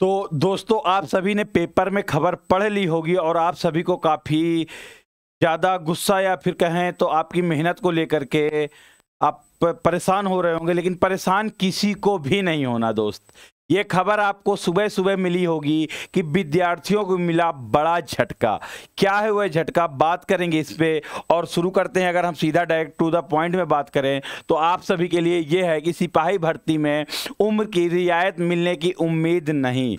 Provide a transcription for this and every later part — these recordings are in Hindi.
तो दोस्तों आप सभी ने पेपर में खबर पढ़ ली होगी और आप सभी को काफ़ी ज़्यादा गुस्सा या फिर कहें तो आपकी मेहनत को लेकर के आप परेशान हो रहे होंगे लेकिन परेशान किसी को भी नहीं होना दोस्त ये खबर आपको सुबह सुबह मिली होगी कि विद्यार्थियों को मिला बड़ा झटका क्या है वह झटका बात करेंगे इस पर और शुरू करते हैं अगर हम सीधा डायरेक्ट टू द पॉइंट में बात करें तो आप सभी के लिए ये है कि सिपाही भर्ती में उम्र की रियायत मिलने की उम्मीद नहीं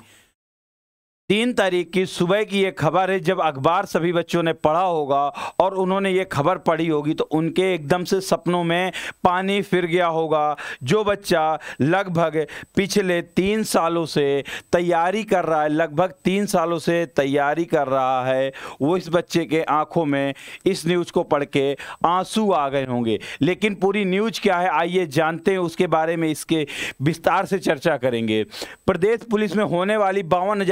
तीन तारीख की सुबह की ये खबर है जब अखबार सभी बच्चों ने पढ़ा होगा और उन्होंने ये खबर पढ़ी होगी तो उनके एकदम से सपनों में पानी फिर गया होगा जो बच्चा लगभग पिछले तीन सालों से तैयारी कर रहा है लगभग तीन सालों से तैयारी कर रहा है वो इस बच्चे के आंखों में इस न्यूज़ को पढ़ के आंसू आ गए होंगे लेकिन पूरी न्यूज क्या है आइए जानते हैं उसके बारे में इसके विस्तार से चर्चा करेंगे प्रदेश पुलिस में होने वाली बावन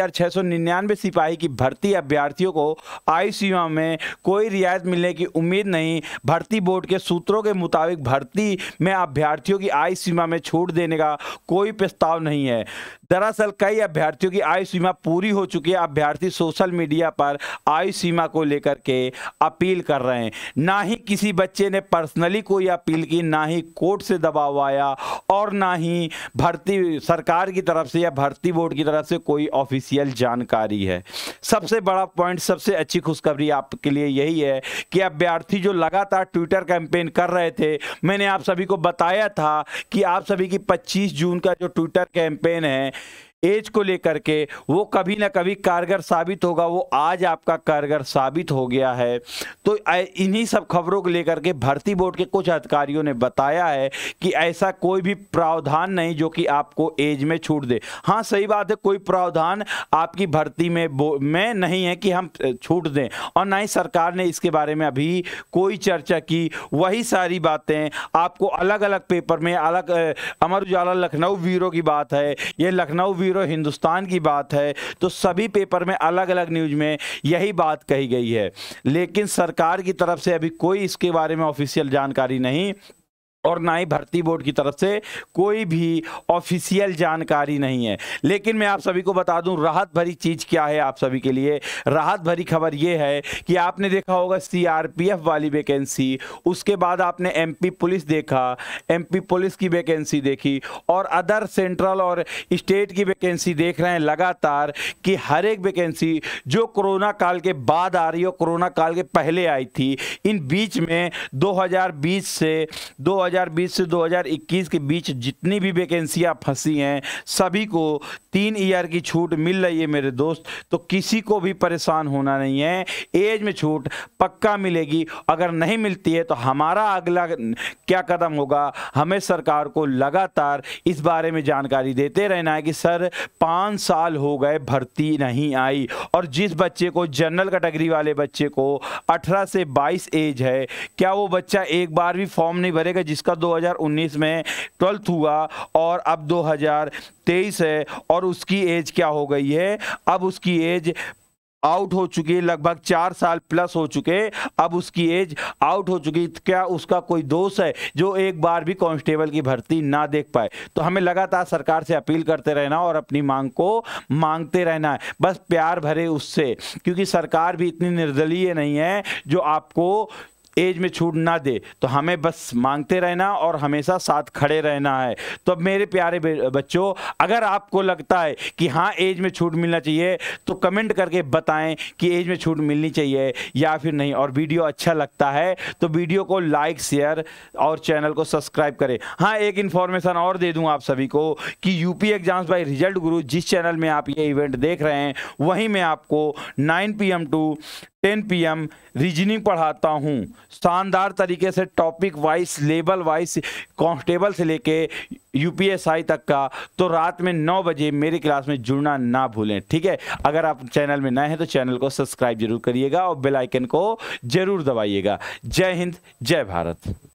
निन्यानवे सिपाही की भर्ती अभ्यर्थियों को आयु सीमा में कोई रियायत मिलने की उम्मीद नहीं भर्ती बोर्ड के सूत्रों के मुताबिक भर्ती में अभ्यर्थियों की आयु सीमा में छूट देने का कोई प्रस्ताव नहीं है दरअसल कई अभ्यर्थियों की आयु सीमा पूरी हो चुकी है अभ्यर्थी सोशल मीडिया पर आयु सीमा को लेकर के अपील कर रहे हैं ना ही किसी बच्चे ने पर्सनली कोई अपील की ना ही कोर्ट से दबाव आया और ना ही भर्ती सरकार की तरफ से या भर्ती बोर्ड की तरफ से कोई ऑफिशियल जान जानकारी है सबसे बड़ा पॉइंट सबसे अच्छी खुशखबरी आपके लिए यही है कि अभ्यर्थी जो लगातार ट्विटर कैंपेन कर रहे थे मैंने आप सभी को बताया था कि आप सभी की 25 जून का जो ट्विटर कैंपेन है एज को लेकर के वो कभी ना कभी कारगर साबित होगा वो आज आपका कारगर साबित हो गया है तो इन्हीं सब खबरों को लेकर के भर्ती बोर्ड के कुछ अधिकारियों ने बताया है कि ऐसा कोई भी प्रावधान नहीं जो कि आपको एज में छूट दे हाँ सही बात है कोई प्रावधान आपकी भर्ती में में नहीं है कि हम छूट दें और ना ही सरकार ने इसके बारे में अभी कोई चर्चा की वही सारी बातें आपको अलग अलग पेपर में अलग अमर उजाला लखनऊ वीरों की बात है ये लखनऊ जीरो हिंदुस्तान की बात है तो सभी पेपर में अलग अलग न्यूज में यही बात कही गई है लेकिन सरकार की तरफ से अभी कोई इसके बारे में ऑफिशियल जानकारी नहीं और ना ही भर्ती बोर्ड की तरफ से कोई भी ऑफिशियल जानकारी नहीं है लेकिन मैं आप सभी को बता दूं राहत भरी चीज़ क्या है आप सभी के लिए राहत भरी खबर यह है कि आपने देखा होगा सीआरपीएफ वाली वैकेंसी उसके बाद आपने एमपी पुलिस देखा एमपी पुलिस की वैकेंसी देखी और अदर सेंट्रल और स्टेट की वैकेंसी देख रहे हैं लगातार कि हर एक वैकेंसी जो कोरोना काल के बाद आ रही है कोरोना काल के पहले आई थी इन बीच में दो से दो 2020 से 2021 के बीच जितनी भी वैकेंसियाँ फंसी हैं सभी को तीन ईयर की छूट मिल रही है मेरे दोस्त तो किसी को भी परेशान होना नहीं है एज में छूट पक्का मिलेगी अगर नहीं मिलती है तो हमारा अगला क्या कदम होगा हमें सरकार को लगातार इस बारे में जानकारी देते रहना है कि सर पाँच साल हो गए भर्ती नहीं आई और जिस बच्चे को जनरल कैटेगरी वाले बच्चे को 18 से 22 एज है क्या वो बच्चा एक बार भी फॉर्म नहीं भरेगा जिस जिसका 2019 में ट्वेल्थ हुआ और अब 2023 है और उसकी एज क्या हो गई है अब उसकी एज आउट हो चुकी है लगभग चार साल प्लस हो चुके अब उसकी एज आउट हो चुकी तो क्या उसका कोई दोष है जो एक बार भी कांस्टेबल की भर्ती ना देख पाए तो हमें लगातार सरकार से अपील करते रहना और अपनी मांग को मांगते रहना है बस प्यार भरे उससे क्योंकि सरकार भी इतनी निर्दलीय नहीं है जो आपको एज में छूट ना दे तो हमें बस मांगते रहना और हमेशा साथ खड़े रहना है तो मेरे प्यारे बच्चों अगर आपको लगता है कि हाँ एज में छूट मिलना चाहिए तो कमेंट करके बताएं कि एज में छूट मिलनी चाहिए या फिर नहीं और वीडियो अच्छा लगता है तो वीडियो को लाइक शेयर और चैनल को सब्सक्राइब करें हाँ एक इन्फॉर्मेशन और दे दूँ आप सभी को कि U P exams by result Guru जिस चैनल में आप ये इवेंट देख रहे हैं वहीं में आपको nine P to ten PM reasoning पढ़ाता हूँ शानदार तरीके से topic wise label wise constable से लेके यूपीएसआई तक का तो रात में नौ बजे मेरी क्लास में जुड़ना ना भूलें ठीक है अगर आप चैनल में नए हैं तो चैनल को सब्सक्राइब जरूर करिएगा और बेल आइकन को जरूर दबाइएगा जय हिंद जय भारत